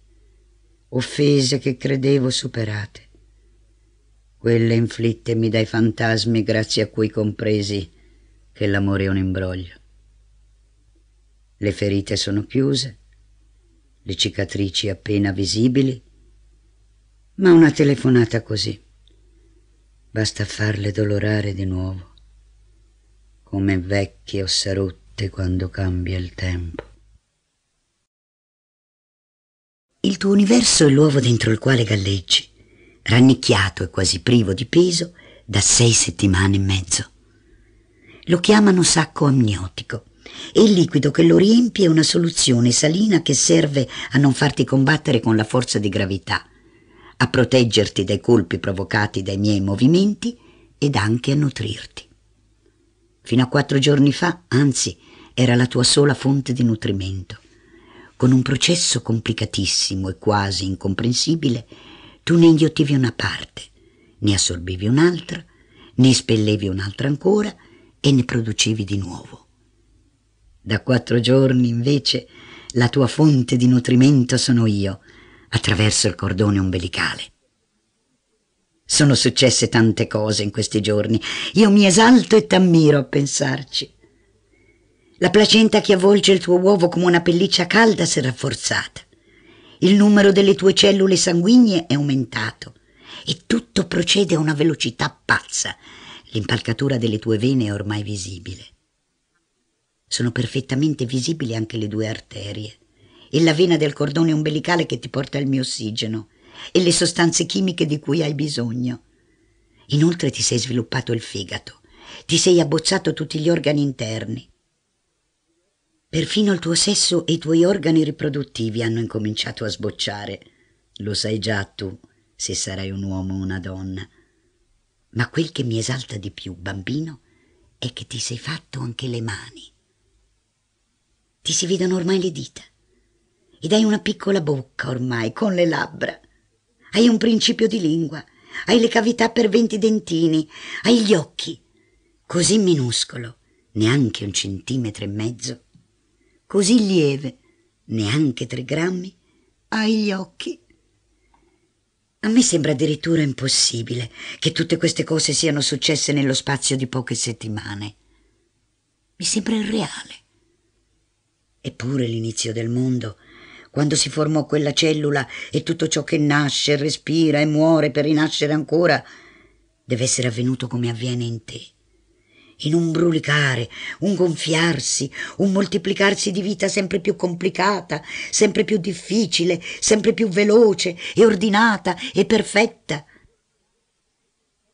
offese che credevo superate, quelle inflittemi dai fantasmi grazie a cui compresi che l'amore è un imbroglio. Le ferite sono chiuse, le cicatrici appena visibili, ma una telefonata così basta farle dolorare di nuovo, come vecchie ossa rotte quando cambia il tempo. Il tuo universo è l'uovo dentro il quale galleggi, rannicchiato e quasi privo di peso da sei settimane e mezzo. Lo chiamano sacco amniotico. È il liquido che lo riempie una soluzione salina che serve a non farti combattere con la forza di gravità, a proteggerti dai colpi provocati dai miei movimenti ed anche a nutrirti. Fino a quattro giorni fa, anzi, era la tua sola fonte di nutrimento. Con un processo complicatissimo e quasi incomprensibile, tu ne inghiottivi una parte, ne assorbivi un'altra, ne spellevi un'altra ancora, e ne producevi di nuovo. Da quattro giorni, invece, la tua fonte di nutrimento sono io, attraverso il cordone umbilicale. Sono successe tante cose in questi giorni. Io mi esalto e t'ammiro a pensarci. La placenta che avvolge il tuo uovo come una pelliccia calda si è rafforzata. Il numero delle tue cellule sanguigne è aumentato e tutto procede a una velocità pazza L'impalcatura delle tue vene è ormai visibile. Sono perfettamente visibili anche le due arterie e la vena del cordone umbilicale che ti porta il mio ossigeno e le sostanze chimiche di cui hai bisogno. Inoltre ti sei sviluppato il fegato, ti sei abbozzato tutti gli organi interni. Perfino il tuo sesso e i tuoi organi riproduttivi hanno incominciato a sbocciare. Lo sai già tu, se sarai un uomo o una donna. Ma quel che mi esalta di più, bambino, è che ti sei fatto anche le mani. Ti si vedono ormai le dita ed hai una piccola bocca ormai con le labbra. Hai un principio di lingua, hai le cavità per venti dentini, hai gli occhi, così minuscolo, neanche un centimetro e mezzo, così lieve, neanche tre grammi, hai gli occhi a me sembra addirittura impossibile che tutte queste cose siano successe nello spazio di poche settimane. Mi sembra irreale. Eppure l'inizio del mondo, quando si formò quella cellula e tutto ciò che nasce, respira e muore per rinascere ancora, deve essere avvenuto come avviene in te in un brulicare, un gonfiarsi, un moltiplicarsi di vita sempre più complicata, sempre più difficile, sempre più veloce e ordinata e perfetta.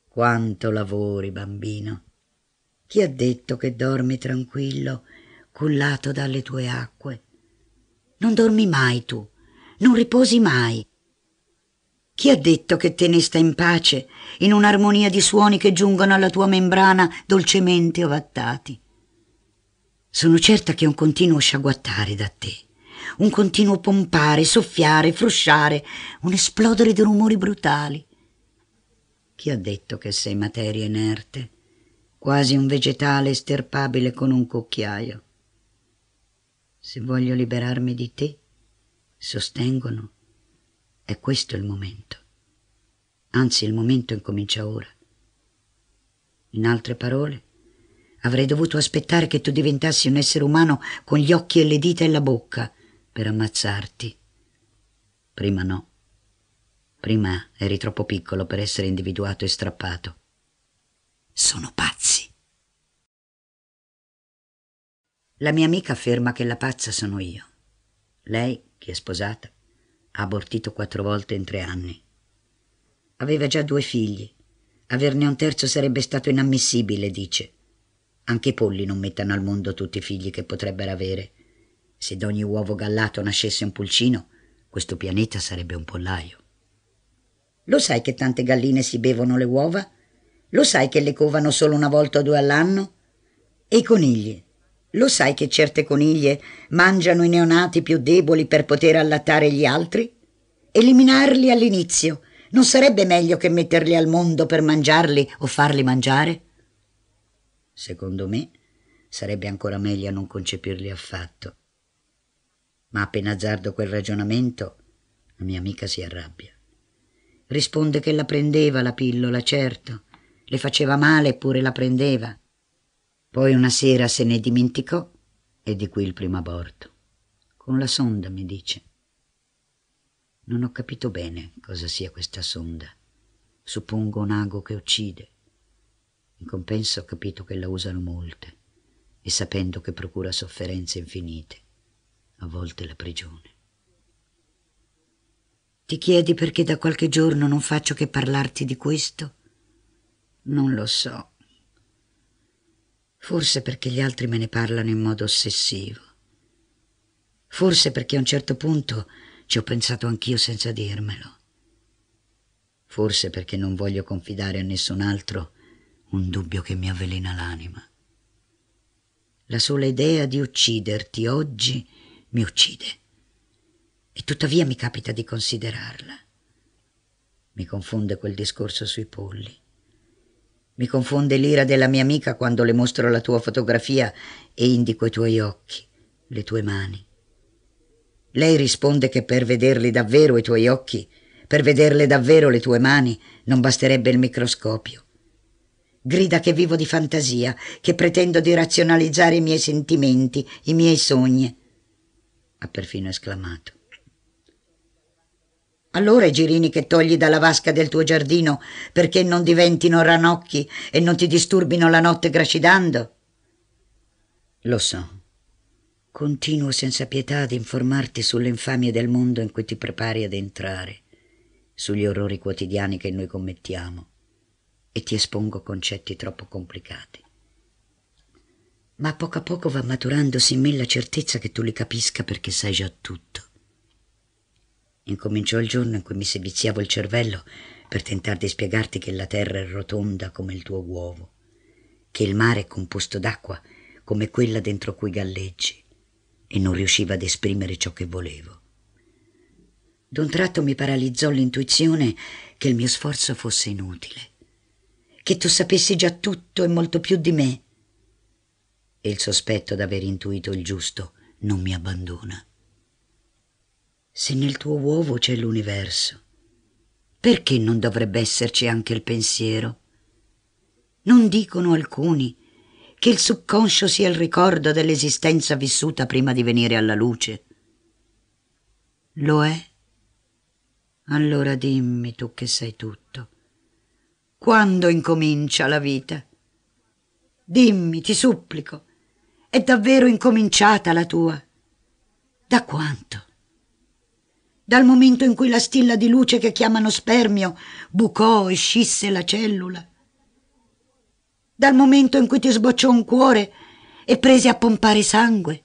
Quanto lavori, bambino. Chi ha detto che dormi tranquillo, cullato dalle tue acque? Non dormi mai tu, non riposi mai. Chi ha detto che te ne sta in pace, in un'armonia di suoni che giungono alla tua membrana dolcemente ovattati? Sono certa che è un continuo sciaguattare da te, un continuo pompare, soffiare, frusciare, un esplodere di rumori brutali. Chi ha detto che sei materia inerte, quasi un vegetale esterpabile con un cucchiaio? Se voglio liberarmi di te, sostengono è questo il momento. Anzi, il momento incomincia ora. In altre parole, avrei dovuto aspettare che tu diventassi un essere umano con gli occhi e le dita e la bocca per ammazzarti. Prima no. Prima eri troppo piccolo per essere individuato e strappato. Sono pazzi. La mia amica afferma che la pazza sono io. Lei, che è sposata, abortito quattro volte in tre anni. Aveva già due figli. Averne un terzo sarebbe stato inammissibile, dice. Anche i polli non mettono al mondo tutti i figli che potrebbero avere. Se da ogni uovo gallato nascesse un pulcino, questo pianeta sarebbe un pollaio. Lo sai che tante galline si bevono le uova? Lo sai che le covano solo una volta o due all'anno? E i conigli? Lo sai che certe coniglie mangiano i neonati più deboli per poter allattare gli altri? Eliminarli all'inizio non sarebbe meglio che metterli al mondo per mangiarli o farli mangiare? Secondo me sarebbe ancora meglio non concepirli affatto. Ma appena azzardo quel ragionamento, la mia amica si arrabbia. Risponde che la prendeva la pillola, certo, le faceva male eppure la prendeva poi una sera se ne dimenticò e di qui il primo aborto. Con la sonda, mi dice. Non ho capito bene cosa sia questa sonda. Suppongo un ago che uccide. In compenso ho capito che la usano molte e sapendo che procura sofferenze infinite, a volte la prigione. Ti chiedi perché da qualche giorno non faccio che parlarti di questo? Non lo so. Forse perché gli altri me ne parlano in modo ossessivo. Forse perché a un certo punto ci ho pensato anch'io senza dirmelo. Forse perché non voglio confidare a nessun altro un dubbio che mi avvelena l'anima. La sola idea di ucciderti oggi mi uccide. E tuttavia mi capita di considerarla. Mi confonde quel discorso sui polli. Mi confonde l'ira della mia amica quando le mostro la tua fotografia e indico i tuoi occhi, le tue mani. Lei risponde che per vederli davvero i tuoi occhi, per vederle davvero le tue mani, non basterebbe il microscopio. Grida che vivo di fantasia, che pretendo di razionalizzare i miei sentimenti, i miei sogni. Ha perfino esclamato. Allora i girini che togli dalla vasca del tuo giardino perché non diventino ranocchi e non ti disturbino la notte gracidando? Lo so. Continuo senza pietà ad informarti sulle infamie del mondo in cui ti prepari ad entrare, sugli orrori quotidiani che noi commettiamo e ti espongo concetti troppo complicati. Ma a poco a poco va maturandosi in me la certezza che tu li capisca perché sai già tutto Incominciò il giorno in cui mi seviziavo il cervello per tentare di spiegarti che la terra è rotonda come il tuo uovo, che il mare è composto d'acqua come quella dentro cui galleggi, e non riusciva ad esprimere ciò che volevo. D'un tratto mi paralizzò l'intuizione che il mio sforzo fosse inutile, che tu sapessi già tutto e molto più di me. E il sospetto d'aver intuito il giusto non mi abbandona. Se nel tuo uovo c'è l'universo, perché non dovrebbe esserci anche il pensiero? Non dicono alcuni che il subconscio sia il ricordo dell'esistenza vissuta prima di venire alla luce. Lo è? Allora dimmi tu che sai tutto. Quando incomincia la vita? Dimmi, ti supplico, è davvero incominciata la tua? Da quanto? dal momento in cui la stilla di luce che chiamano spermio bucò e scisse la cellula, dal momento in cui ti sbocciò un cuore e prese a pompare sangue,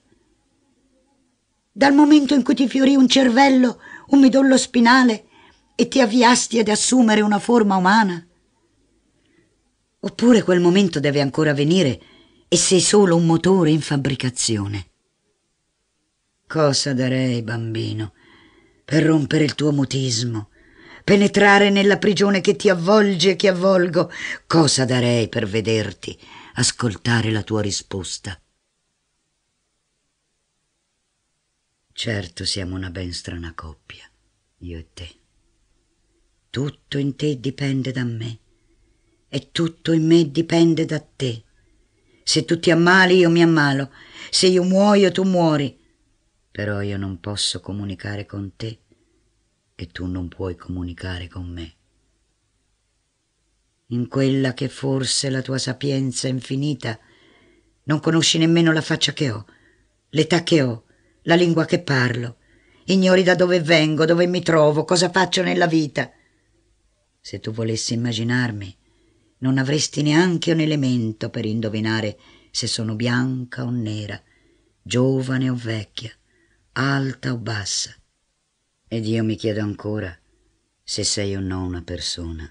dal momento in cui ti fiorì un cervello, un midollo spinale e ti avviasti ad assumere una forma umana. Oppure quel momento deve ancora venire e sei solo un motore in fabbricazione. Cosa darei, bambino? per rompere il tuo mutismo, penetrare nella prigione che ti avvolge e che avvolgo, cosa darei per vederti, ascoltare la tua risposta? Certo siamo una ben strana coppia, io e te. Tutto in te dipende da me e tutto in me dipende da te. Se tu ti ammali io mi ammalo, se io muoio tu muori, però io non posso comunicare con te e tu non puoi comunicare con me. In quella che forse la tua sapienza infinita non conosci nemmeno la faccia che ho, l'età che ho, la lingua che parlo, ignori da dove vengo, dove mi trovo, cosa faccio nella vita. Se tu volessi immaginarmi, non avresti neanche un elemento per indovinare se sono bianca o nera, giovane o vecchia, alta o bassa, ed io mi chiedo ancora se sei o no una persona.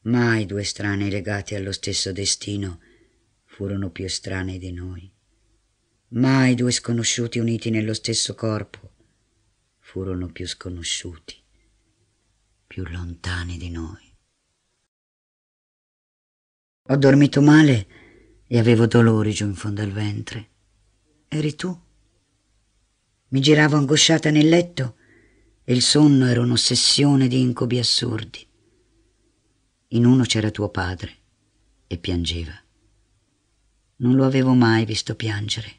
Mai due strani legati allo stesso destino furono più estranei di noi. Mai due sconosciuti uniti nello stesso corpo furono più sconosciuti, più lontani di noi. Ho dormito male e avevo dolori giù in fondo al ventre. Eri tu. Mi giravo angosciata nel letto e il sonno era un'ossessione di incubi assurdi. In uno c'era tuo padre e piangeva. Non lo avevo mai visto piangere,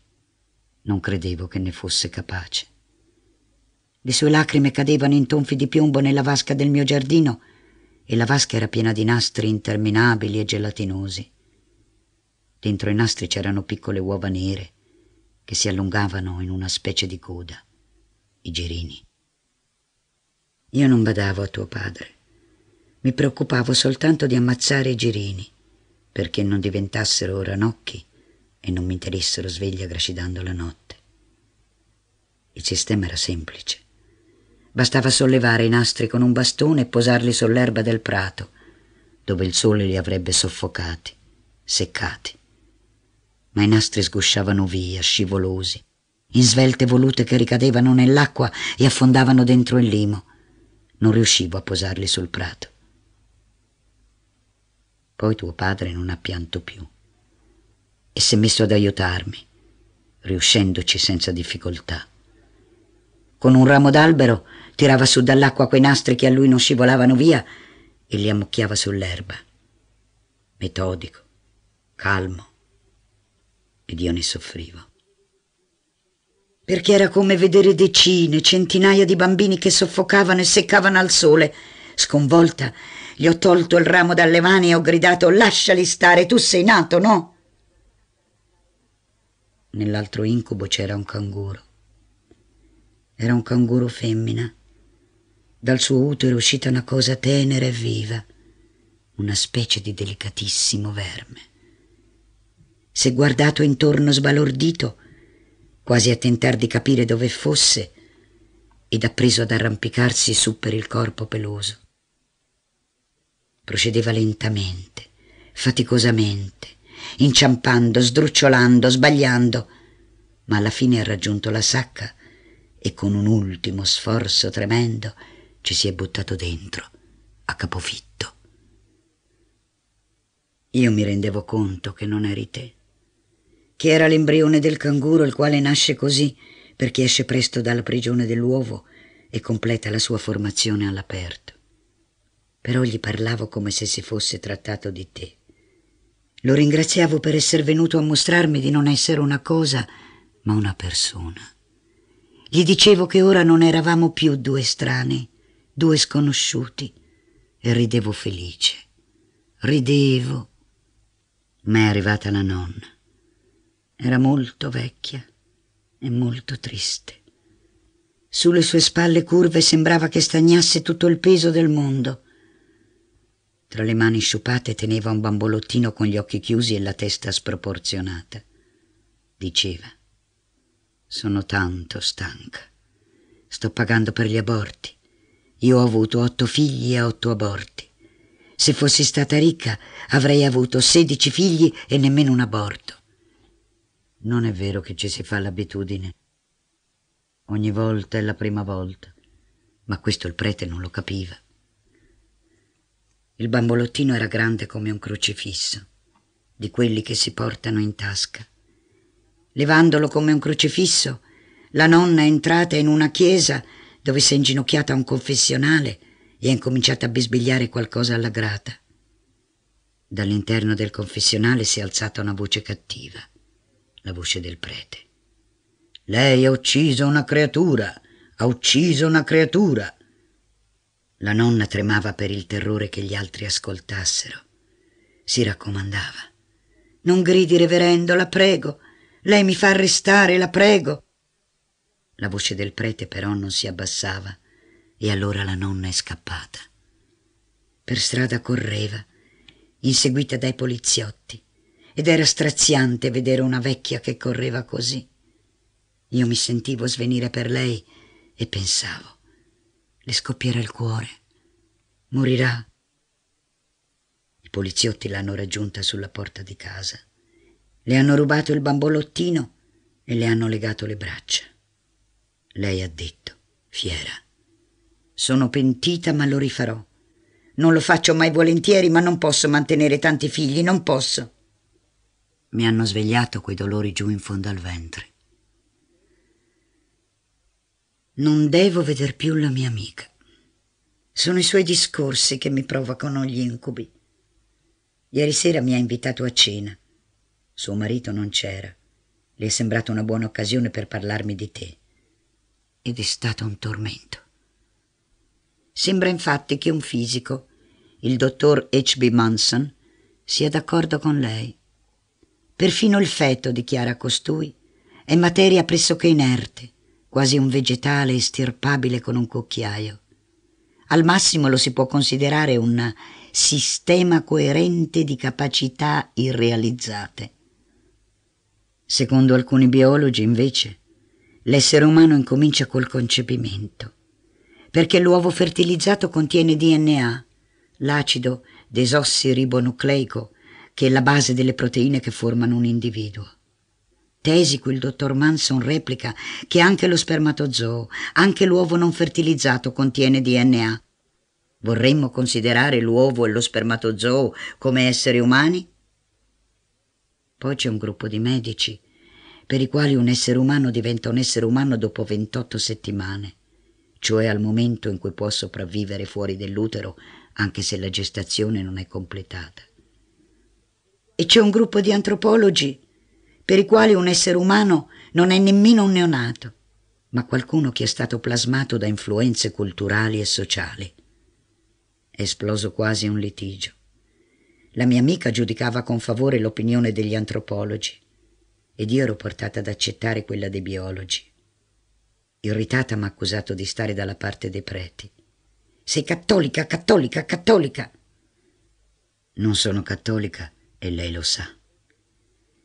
non credevo che ne fosse capace. Le sue lacrime cadevano in tonfi di piombo nella vasca del mio giardino e la vasca era piena di nastri interminabili e gelatinosi. Dentro i nastri c'erano piccole uova nere che si allungavano in una specie di coda, i girini. Io non badavo a tuo padre. Mi preoccupavo soltanto di ammazzare i girini, perché non diventassero ranocchi e non mi tenessero sveglia gracidando la notte. Il sistema era semplice. Bastava sollevare i nastri con un bastone e posarli sull'erba del prato, dove il sole li avrebbe soffocati, seccati. Ma i nastri sgusciavano via, scivolosi, in svelte volute che ricadevano nell'acqua e affondavano dentro il limo non riuscivo a posarli sul prato. Poi tuo padre non ha pianto più e si è messo ad aiutarmi, riuscendoci senza difficoltà. Con un ramo d'albero tirava su dall'acqua quei nastri che a lui non scivolavano via e li ammucchiava sull'erba. Metodico, calmo, ed io ne soffrivo perché era come vedere decine, centinaia di bambini che soffocavano e seccavano al sole. Sconvolta, gli ho tolto il ramo dalle mani e ho gridato lasciali stare, tu sei nato, no? Nell'altro incubo c'era un canguro. Era un canguro femmina. Dal suo utero è uscita una cosa tenera e viva, una specie di delicatissimo verme. Se guardato intorno sbalordito, quasi a tentar di capire dove fosse, ed ha preso ad arrampicarsi su per il corpo peloso. Procedeva lentamente, faticosamente, inciampando, sdrucciolando, sbagliando, ma alla fine ha raggiunto la sacca e con un ultimo sforzo tremendo ci si è buttato dentro, a capofitto. Io mi rendevo conto che non eri te che era l'embrione del canguro, il quale nasce così perché esce presto dalla prigione dell'uovo e completa la sua formazione all'aperto. Però gli parlavo come se si fosse trattato di te. Lo ringraziavo per essere venuto a mostrarmi di non essere una cosa, ma una persona. Gli dicevo che ora non eravamo più due strani, due sconosciuti, e ridevo felice. Ridevo. Ma è arrivata la nonna. Era molto vecchia e molto triste. Sulle sue spalle curve sembrava che stagnasse tutto il peso del mondo. Tra le mani sciupate teneva un bambolottino con gli occhi chiusi e la testa sproporzionata. Diceva, sono tanto stanca. Sto pagando per gli aborti. Io ho avuto otto figli e otto aborti. Se fossi stata ricca avrei avuto sedici figli e nemmeno un aborto. Non è vero che ci si fa l'abitudine. Ogni volta è la prima volta, ma questo il prete non lo capiva. Il bambolottino era grande come un crocifisso, di quelli che si portano in tasca. Levandolo come un crocifisso, la nonna è entrata in una chiesa dove si è inginocchiata a un confessionale e ha incominciato a bisbigliare qualcosa alla grata. Dall'interno del confessionale si è alzata una voce cattiva la voce del prete. Lei ha ucciso una creatura, ha ucciso una creatura. La nonna tremava per il terrore che gli altri ascoltassero. Si raccomandava. Non gridi, reverendo, la prego. Lei mi fa arrestare, la prego. La voce del prete però non si abbassava e allora la nonna è scappata. Per strada correva, inseguita dai poliziotti ed era straziante vedere una vecchia che correva così. Io mi sentivo svenire per lei e pensavo, le scoppierà il cuore, morirà. I poliziotti l'hanno raggiunta sulla porta di casa, le hanno rubato il bambolottino e le hanno legato le braccia. Lei ha detto, fiera, sono pentita ma lo rifarò. Non lo faccio mai volentieri, ma non posso mantenere tanti figli, non posso mi hanno svegliato quei dolori giù in fondo al ventre. Non devo veder più la mia amica. Sono i suoi discorsi che mi provocano gli incubi. Ieri sera mi ha invitato a cena. Suo marito non c'era. Le è sembrata una buona occasione per parlarmi di te. Ed è stato un tormento. Sembra infatti che un fisico, il dottor H.B. Manson, sia d'accordo con lei Perfino il feto, dichiara costui, è materia pressoché inerte, quasi un vegetale estirpabile con un cucchiaio. Al massimo lo si può considerare un sistema coerente di capacità irrealizzate. Secondo alcuni biologi, invece, l'essere umano incomincia col concepimento, perché l'uovo fertilizzato contiene DNA, l'acido desossiribonucleico, che è la base delle proteine che formano un individuo. Tesico, il dottor Manson, replica che anche lo spermatozoo, anche l'uovo non fertilizzato contiene DNA. Vorremmo considerare l'uovo e lo spermatozoo come esseri umani? Poi c'è un gruppo di medici per i quali un essere umano diventa un essere umano dopo 28 settimane, cioè al momento in cui può sopravvivere fuori dell'utero anche se la gestazione non è completata. E c'è un gruppo di antropologi per i quali un essere umano non è nemmeno un neonato, ma qualcuno che è stato plasmato da influenze culturali e sociali. È esploso quasi un litigio. La mia amica giudicava con favore l'opinione degli antropologi ed io ero portata ad accettare quella dei biologi. Irritata mi ha accusato di stare dalla parte dei preti. Sei cattolica, cattolica, cattolica. Non sono cattolica, e lei lo sa.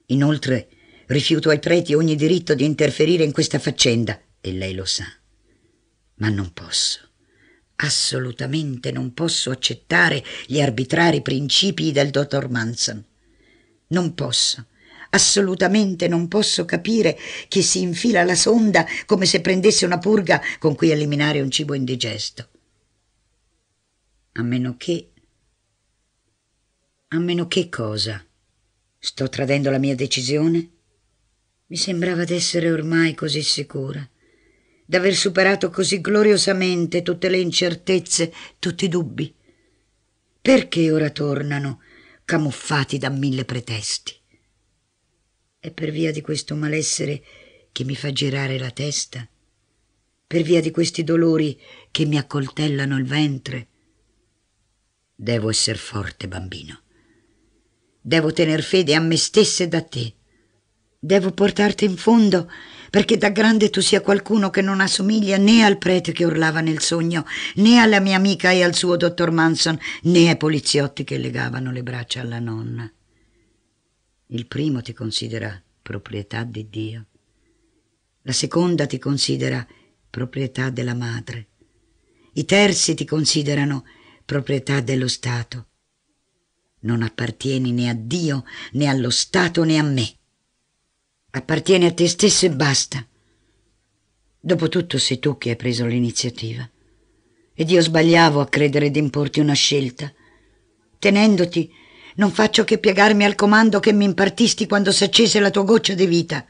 Inoltre rifiuto ai preti ogni diritto di interferire in questa faccenda e lei lo sa. Ma non posso, assolutamente non posso accettare gli arbitrari principi del dottor Manson. Non posso, assolutamente non posso capire che si infila la sonda come se prendesse una purga con cui eliminare un cibo indigesto. A meno che a meno che cosa? Sto tradendo la mia decisione? Mi sembrava d'essere ormai così sicura, d'aver superato così gloriosamente tutte le incertezze, tutti i dubbi. Perché ora tornano, camuffati da mille pretesti? È per via di questo malessere che mi fa girare la testa, per via di questi dolori che mi accoltellano il ventre. Devo essere forte, bambino Devo tener fede a me stessa e da te. Devo portarti in fondo perché da grande tu sia qualcuno che non assomiglia né al prete che urlava nel sogno, né alla mia amica e al suo dottor Manson, né ai poliziotti che legavano le braccia alla nonna. Il primo ti considera proprietà di Dio, la seconda ti considera proprietà della madre, i terzi ti considerano proprietà dello Stato, non appartieni né a Dio, né allo Stato, né a me. Appartieni a te stesso e basta. Dopotutto sei tu che hai preso l'iniziativa. Ed io sbagliavo a credere d'importi una scelta. Tenendoti, non faccio che piegarmi al comando che mi impartisti quando si accese la tua goccia di vita.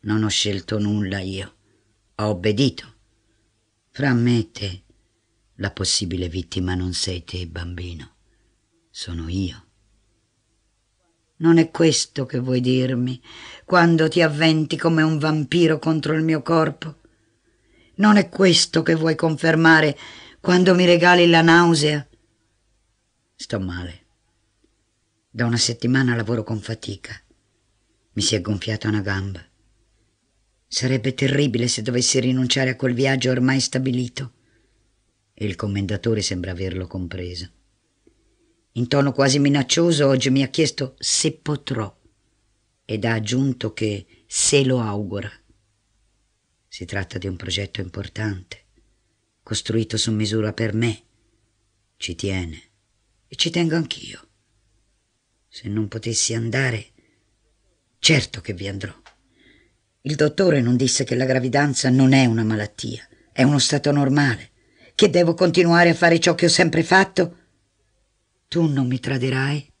Non ho scelto nulla io. Ho obbedito. Fra me e te, la possibile vittima non sei te, bambino sono io. Non è questo che vuoi dirmi quando ti avventi come un vampiro contro il mio corpo? Non è questo che vuoi confermare quando mi regali la nausea? Sto male. Da una settimana lavoro con fatica. Mi si è gonfiata una gamba. Sarebbe terribile se dovessi rinunciare a quel viaggio ormai stabilito. E il commendatore sembra averlo compreso in tono quasi minaccioso, oggi mi ha chiesto se potrò ed ha aggiunto che se lo augura. Si tratta di un progetto importante, costruito su misura per me. Ci tiene e ci tengo anch'io. Se non potessi andare, certo che vi andrò. Il dottore non disse che la gravidanza non è una malattia, è uno stato normale, che devo continuare a fare ciò che ho sempre fatto tu non mi tradirai?